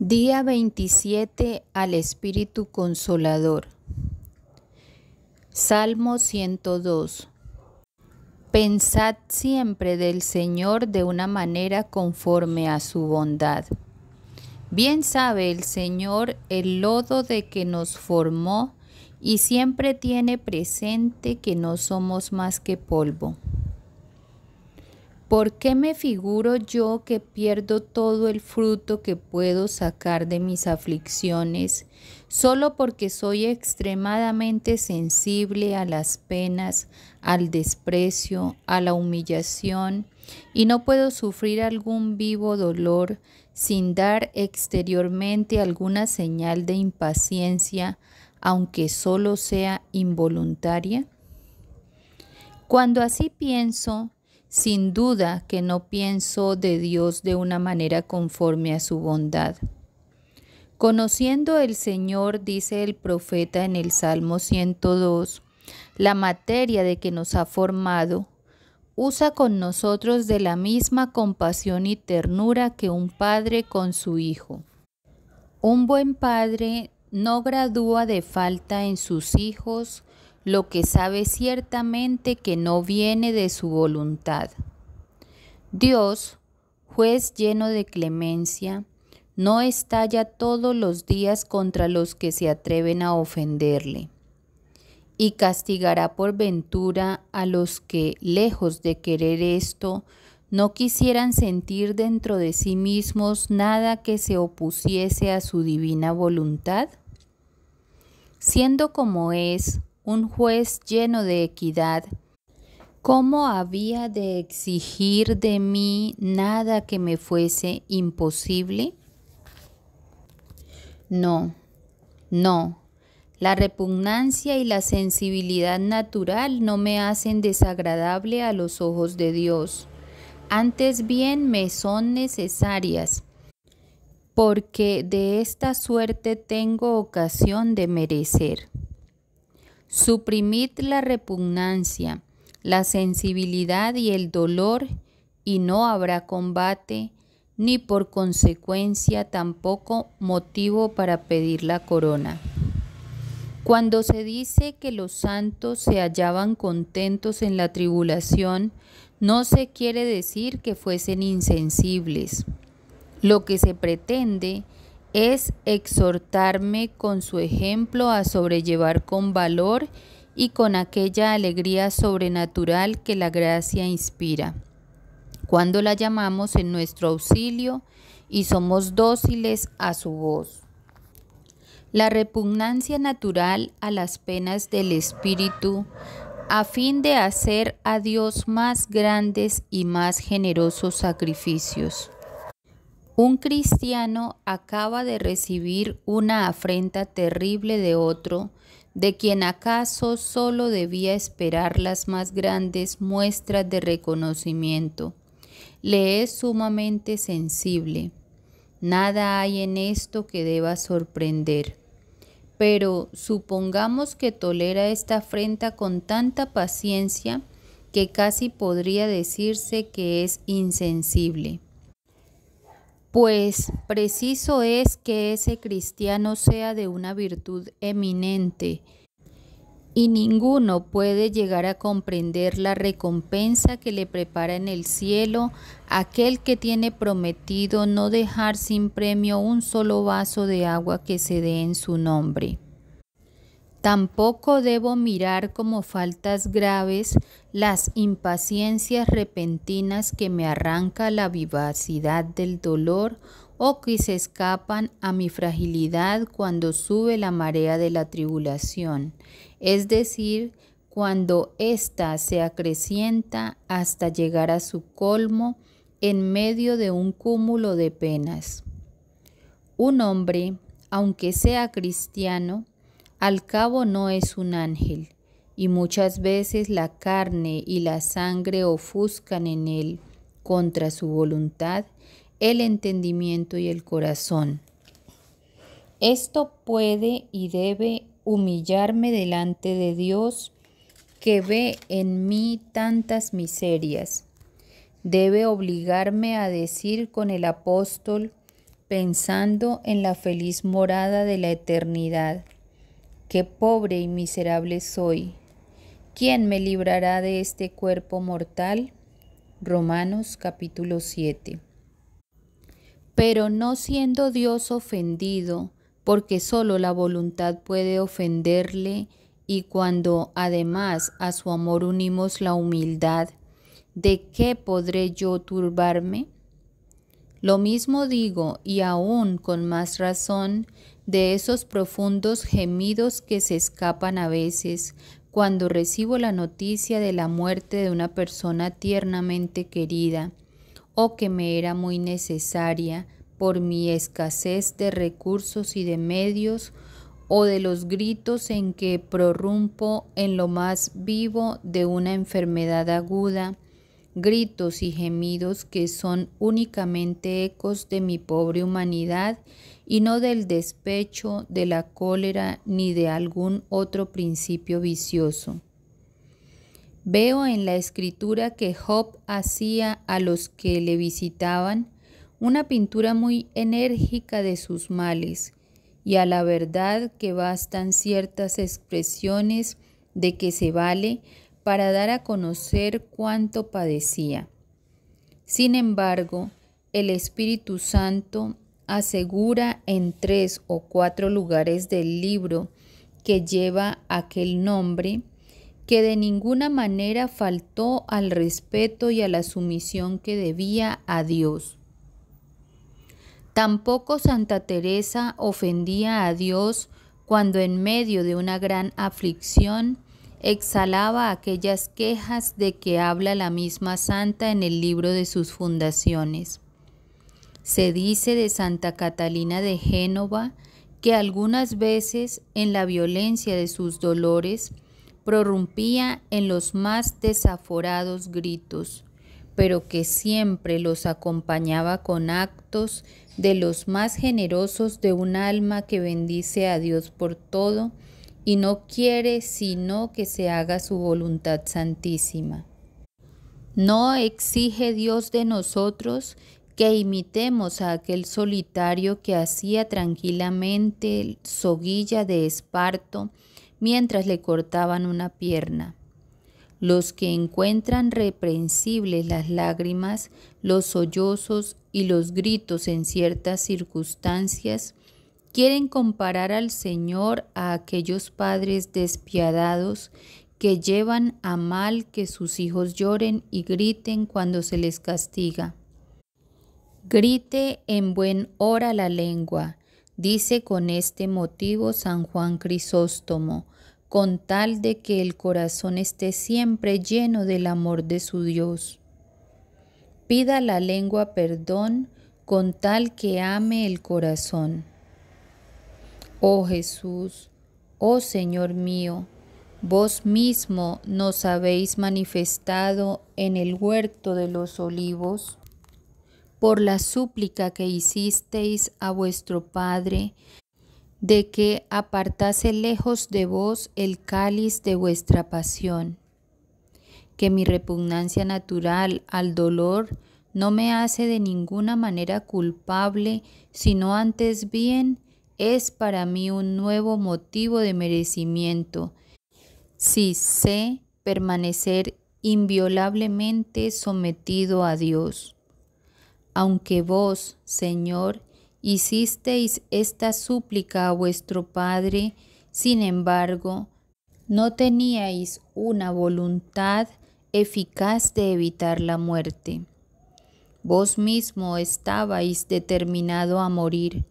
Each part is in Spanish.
Día 27 al Espíritu Consolador. Salmo 102. Pensad siempre del Señor de una manera conforme a su bondad. Bien sabe el Señor el lodo de que nos formó y siempre tiene presente que no somos más que polvo. ¿Por qué me figuro yo que pierdo todo el fruto que puedo sacar de mis aflicciones solo porque soy extremadamente sensible a las penas, al desprecio, a la humillación y no puedo sufrir algún vivo dolor sin dar exteriormente alguna señal de impaciencia, aunque solo sea involuntaria? Cuando así pienso, sin duda que no pienso de Dios de una manera conforme a su bondad. Conociendo el Señor, dice el profeta en el Salmo 102, la materia de que nos ha formado, usa con nosotros de la misma compasión y ternura que un padre con su hijo. Un buen padre no gradúa de falta en sus hijos lo que sabe ciertamente que no viene de su voluntad. Dios, juez lleno de clemencia, no estalla todos los días contra los que se atreven a ofenderle, y castigará por ventura a los que, lejos de querer esto, no quisieran sentir dentro de sí mismos nada que se opusiese a su divina voluntad? Siendo como es, un juez lleno de equidad, ¿cómo había de exigir de mí nada que me fuese imposible? No, no. La repugnancia y la sensibilidad natural no me hacen desagradable a los ojos de Dios. Antes bien me son necesarias, porque de esta suerte tengo ocasión de merecer. Suprimid la repugnancia, la sensibilidad y el dolor, y no habrá combate, ni por consecuencia tampoco motivo para pedir la corona. Cuando se dice que los santos se hallaban contentos en la tribulación, no se quiere decir que fuesen insensibles. Lo que se pretende es exhortarme con su ejemplo a sobrellevar con valor y con aquella alegría sobrenatural que la gracia inspira. Cuando la llamamos en nuestro auxilio y somos dóciles a su voz. La repugnancia natural a las penas del Espíritu, a fin de hacer a Dios más grandes y más generosos sacrificios. Un cristiano acaba de recibir una afrenta terrible de otro, de quien acaso solo debía esperar las más grandes muestras de reconocimiento. Le es sumamente sensible. Nada hay en esto que deba sorprender. Pero supongamos que tolera esta afrenta con tanta paciencia que casi podría decirse que es insensible pues preciso es que ese cristiano sea de una virtud eminente, y ninguno puede llegar a comprender la recompensa que le prepara en el cielo aquel que tiene prometido no dejar sin premio un solo vaso de agua que se dé en su nombre. Tampoco debo mirar como faltas graves las impaciencias repentinas que me arranca la vivacidad del dolor o que se escapan a mi fragilidad cuando sube la marea de la tribulación, es decir, cuando ésta se acrecienta hasta llegar a su colmo en medio de un cúmulo de penas. Un hombre, aunque sea cristiano, al cabo no es un ángel, y muchas veces la carne y la sangre ofuscan en él, contra su voluntad, el entendimiento y el corazón. Esto puede y debe humillarme delante de Dios, que ve en mí tantas miserias. Debe obligarme a decir con el apóstol, pensando en la feliz morada de la eternidad, qué pobre y miserable soy. ¿Quién me librará de este cuerpo mortal? Romanos capítulo 7. Pero no siendo Dios ofendido, porque solo la voluntad puede ofenderle, y cuando además a su amor unimos la humildad, ¿de qué podré yo turbarme? Lo mismo digo, y aún con más razón, de esos profundos gemidos que se escapan a veces cuando recibo la noticia de la muerte de una persona tiernamente querida o que me era muy necesaria por mi escasez de recursos y de medios o de los gritos en que prorrumpo en lo más vivo de una enfermedad aguda gritos y gemidos que son únicamente ecos de mi pobre humanidad y no del despecho, de la cólera ni de algún otro principio vicioso. Veo en la escritura que Job hacía a los que le visitaban una pintura muy enérgica de sus males, y a la verdad que bastan ciertas expresiones de que se vale para dar a conocer cuánto padecía. Sin embargo, el Espíritu Santo asegura en tres o cuatro lugares del libro que lleva aquel nombre, que de ninguna manera faltó al respeto y a la sumisión que debía a Dios. Tampoco Santa Teresa ofendía a Dios cuando en medio de una gran aflicción exhalaba aquellas quejas de que habla la misma santa en el libro de sus fundaciones. Se dice de Santa Catalina de Génova que algunas veces en la violencia de sus dolores prorrumpía en los más desaforados gritos, pero que siempre los acompañaba con actos de los más generosos de un alma que bendice a Dios por todo y no quiere sino que se haga su voluntad santísima. No exige Dios de nosotros que imitemos a aquel solitario que hacía tranquilamente soguilla de esparto mientras le cortaban una pierna. Los que encuentran reprensibles las lágrimas, los sollozos y los gritos en ciertas circunstancias, Quieren comparar al Señor a aquellos padres despiadados que llevan a mal que sus hijos lloren y griten cuando se les castiga. Grite en buen hora la lengua, dice con este motivo San Juan Crisóstomo, con tal de que el corazón esté siempre lleno del amor de su Dios. Pida la lengua perdón con tal que ame el corazón. Oh Jesús, oh Señor mío, vos mismo nos habéis manifestado en el huerto de los olivos por la súplica que hicisteis a vuestro Padre de que apartase lejos de vos el cáliz de vuestra pasión, que mi repugnancia natural al dolor no me hace de ninguna manera culpable, sino antes bien es para mí un nuevo motivo de merecimiento. Si sé permanecer inviolablemente sometido a Dios. Aunque vos, Señor, hicisteis esta súplica a vuestro Padre, sin embargo, no teníais una voluntad eficaz de evitar la muerte. Vos mismo estabais determinado a morir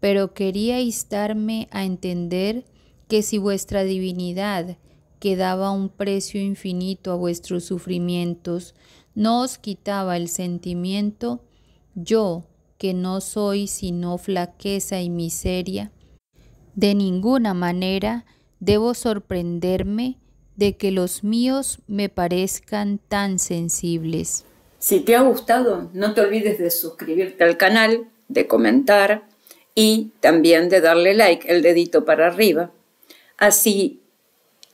pero quería darme a entender que si vuestra divinidad, que daba un precio infinito a vuestros sufrimientos, no os quitaba el sentimiento, yo, que no soy sino flaqueza y miseria, de ninguna manera debo sorprenderme de que los míos me parezcan tan sensibles. Si te ha gustado, no te olvides de suscribirte al canal, de comentar, y también de darle like, el dedito para arriba. Así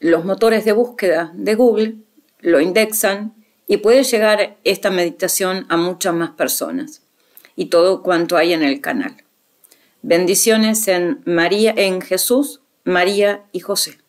los motores de búsqueda de Google lo indexan y puede llegar esta meditación a muchas más personas y todo cuanto hay en el canal. Bendiciones en María en Jesús, María y José.